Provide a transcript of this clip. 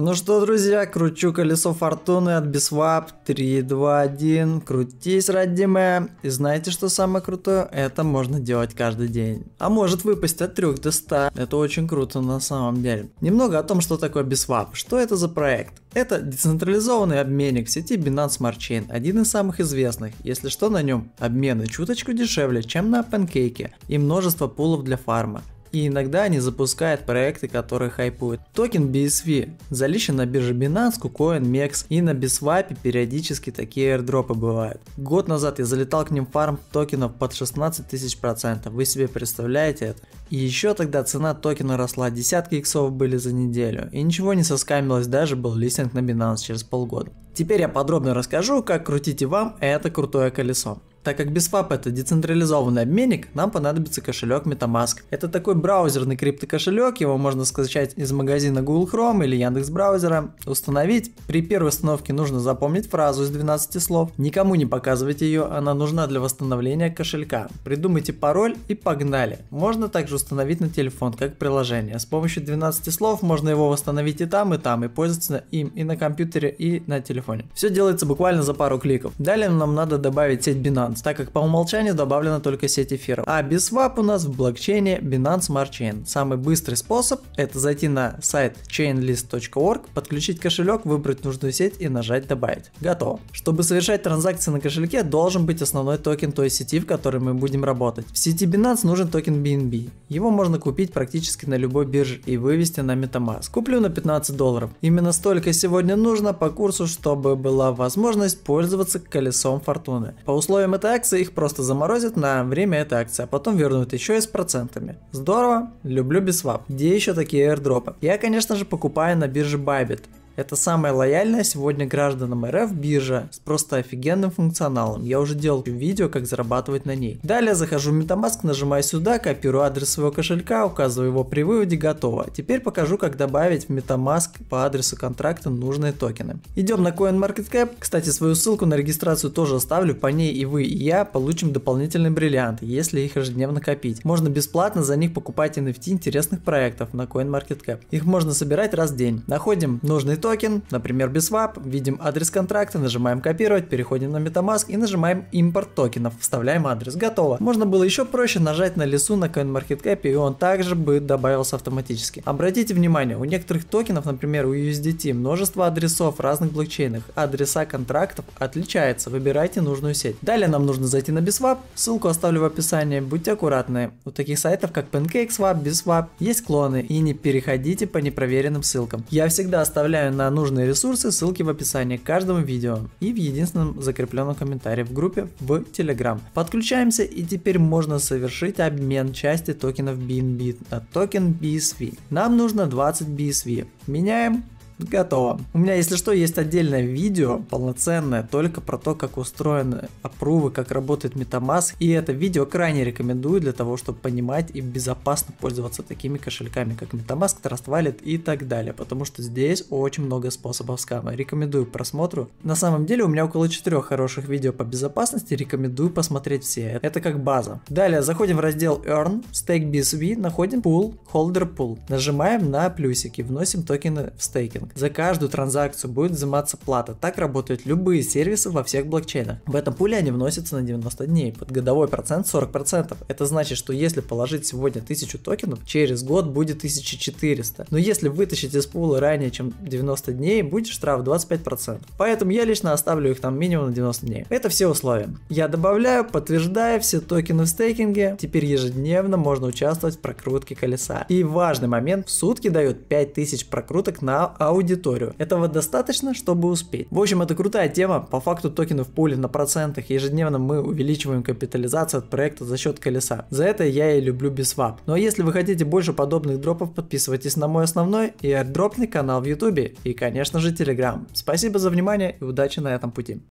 Ну что, друзья, кручу колесо фортуны от Бисвап. 3, 2, 1. Крутись, родимая. И знаете, что самое крутое? Это можно делать каждый день. А может выпасть от 3 до 100. Это очень круто на самом деле. Немного о том, что такое Бисвап. Что это за проект? Это децентрализованный обменник в сети Binance Smart Chain, один из самых известных. Если что, на нем обмены чуточку дешевле, чем на панкейке и множество пулов для фарма и иногда они запускают проекты, которые хайпуют. Токен BSV заличен на бирже Binance, KuCoin, MEX и на Biswap периодически такие аирдропы бывают. Год назад я залетал к ним фарм токенов под 16 тысяч процентов, вы себе представляете это? И еще тогда цена токена росла, десятки иксов были за неделю, и ничего не соскамилось, даже был листинг на Binance через полгода. Теперь я подробно расскажу, как крутите вам это крутое колесо. Так как BitSwap это децентрализованный обменник, нам понадобится кошелек MetaMask. Это такой браузерный криптокошелек, его можно скачать из магазина Google Chrome или Яндекс браузера, установить. При первой установке нужно запомнить фразу из 12 слов. Никому не показывайте ее, она нужна для восстановления кошелька. Придумайте пароль и погнали. Можно также установить на телефон как приложение. С помощью 12 слов можно его восстановить и там, и там, и пользоваться им и на компьютере, и на телефоне. Все делается буквально за пару кликов. Далее нам надо добавить сеть Binance Binance, так как по умолчанию добавлена только сеть эфиров. А без BitSwap у нас в блокчейне Binance Smart Chain. Самый быстрый способ это зайти на сайт chainlist.org, подключить кошелек, выбрать нужную сеть и нажать добавить. Готово. Чтобы совершать транзакции на кошельке, должен быть основной токен той сети, в которой мы будем работать. В сети Binance нужен токен BNB. Его можно купить практически на любой бирже и вывести на MetaMask. Куплю на 15 долларов. Именно столько сегодня нужно по курсу, чтобы была возможность пользоваться колесом фортуны. По условиям этой акции их просто заморозят на время этой акции, а потом вернут еще и с процентами. Здорово, люблю бисвап. Где еще такие аирдропы? Я, конечно же, покупаю на бирже Bybit. Это самая лояльная сегодня гражданам РФ биржа с просто офигенным функционалом. Я уже делал видео, как зарабатывать на ней. Далее захожу в MetaMask, нажимаю сюда, копирую адрес своего кошелька, указываю его при выводе, готово. Теперь покажу, как добавить в MetaMask по адресу контракта нужные токены. Идем на CoinMarketCap. Кстати, свою ссылку на регистрацию тоже оставлю, по ней и вы, и я получим дополнительные бриллианты, если их ежедневно копить. Можно бесплатно за них покупать NFT интересных проектов на CoinMarketCap. Их можно собирать раз в день. Находим нужные токены токен, например, Biswap, видим адрес контракта, нажимаем копировать, переходим на MetaMask и нажимаем импорт токенов, вставляем адрес, готово. Можно было еще проще нажать на лесу на CoinMarketCap и он также бы добавился автоматически. Обратите внимание, у некоторых токенов, например у USDT, множество адресов разных блокчейнах, адреса контрактов отличаются, выбирайте нужную сеть. Далее нам нужно зайти на Biswap, ссылку оставлю в описании, будьте аккуратны, у таких сайтов как PancakeSwap, Biswap есть клоны и не переходите по непроверенным ссылкам. Я всегда оставляю ссылаю на нужные ресурсы, ссылки в описании к каждому видео и в единственном закрепленном комментарии в группе в Telegram. Подключаемся и теперь можно совершить обмен части токенов BNB на токен BSV. Нам нужно 20 BSV. Меняем Готово. У меня, если что, есть отдельное видео, полноценное, только про то, как устроены опрувы, как работает MetaMask. И это видео крайне рекомендую для того, чтобы понимать и безопасно пользоваться такими кошельками, как MetaMask, Trust Wallet и так далее. Потому что здесь очень много способов скама. Рекомендую к просмотру. На самом деле у меня около 4 хороших видео по безопасности. Рекомендую посмотреть все. Это как база. Далее заходим в раздел Earn, Stake BSV, находим Pool, Holder Pool. Нажимаем на плюсики, вносим токены в стейкинг стейкинг. За каждую транзакцию будет взиматься плата. Так работают любые сервисы во всех блокчейнах. В этом пуле они вносятся на 90 дней под годовой процент 40%. Это значит, что если положить сегодня 1000 токенов, через год будет 1400. Но если вытащить из пула ранее, чем 90 дней, будет штраф 25%. Поэтому я лично оставлю их там минимум на 90 дней. Это все условия. Я добавляю, подтверждаю все токены в стейкинге. Теперь ежедневно можно участвовать в прокрутке колеса. И важный момент, в сутки дают 5000 прокруток на аудио аудиторию. Этого достаточно, чтобы успеть. В общем, это крутая тема. По факту токены в пуле на процентах. Ежедневно мы увеличиваем капитализацию от проекта за счет колеса. За это я и люблю Бисвап. Ну а если вы хотите больше подобных дропов, подписывайтесь на мой основной и airdropный канал в YouTube и, конечно же, Telegram. Спасибо за внимание и удачи на этом пути.